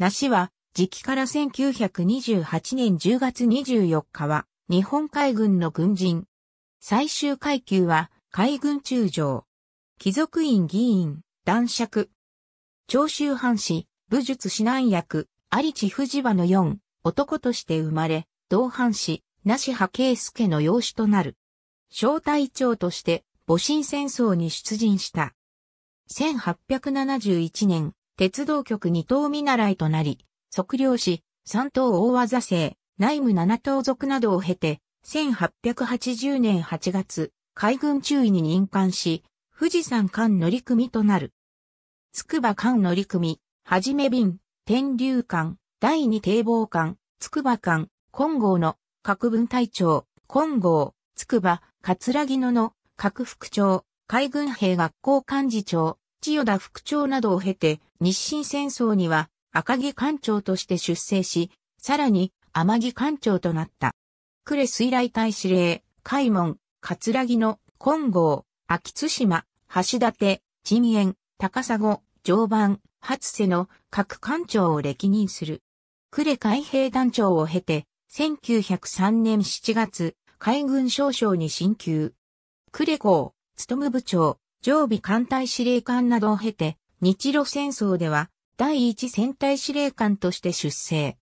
梨は、時期から1928年10月24日は、日本海軍の軍人。最終階級は、海軍中将。貴族院議員、男爵。長州藩士、武術指南役、有地藤場の四、男として生まれ、同藩士、梨派圭介の養子となる。小隊長として、戊辰戦争に出陣した。1871年、鉄道局二等見習いとなり、測量士、三等大技生、内務七等族などを経て、1880年8月、海軍中尉に任官し、富士山艦乗組となる。筑波艦乗組、はじめ便、天竜艦、第二堤防艦、筑波艦、金剛の、各分隊長、金剛、筑波、葛城野の、各副長、海軍兵学校幹事長、千代田副長などを経て、日清戦争には赤木艦長として出征し、さらに天木艦長となった。呉水雷隊司令、海門、葛城の金剛、秋津島、橋立、陣園、高砂、常磐、初瀬の各艦長を歴任する。呉海兵団長を経て、1903年7月、海軍少将に進級。呉港、務部長、常備艦隊司令官などを経て、日露戦争では第一戦隊司令官として出征。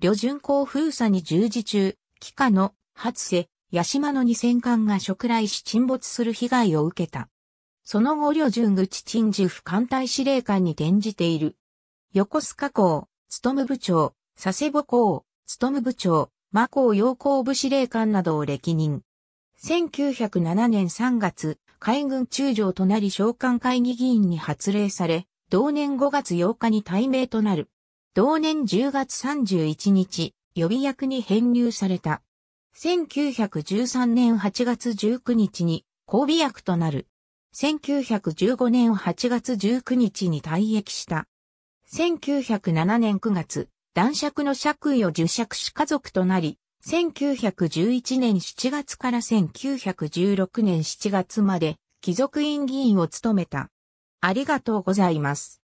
旅順港封鎖に従事中、帰化の、初瀬、八島の二戦艦が食来し沈没する被害を受けた。その後、旅順口陳樹府艦隊司令官に転じている。横須賀港、務部長、佐世保港、務部長、魔港洋港部司令官などを歴任。1907年3月、海軍中将となり召喚会議議員に発令され、同年5月8日に退命となる。同年10月31日、予備役に編入された。1913年8月19日に交尾役となる。1915年8月19日に退役した。1907年9月、男爵の爵位を受爵し家族となり、1911年7月から1916年7月まで貴族院議員を務めた。ありがとうございます。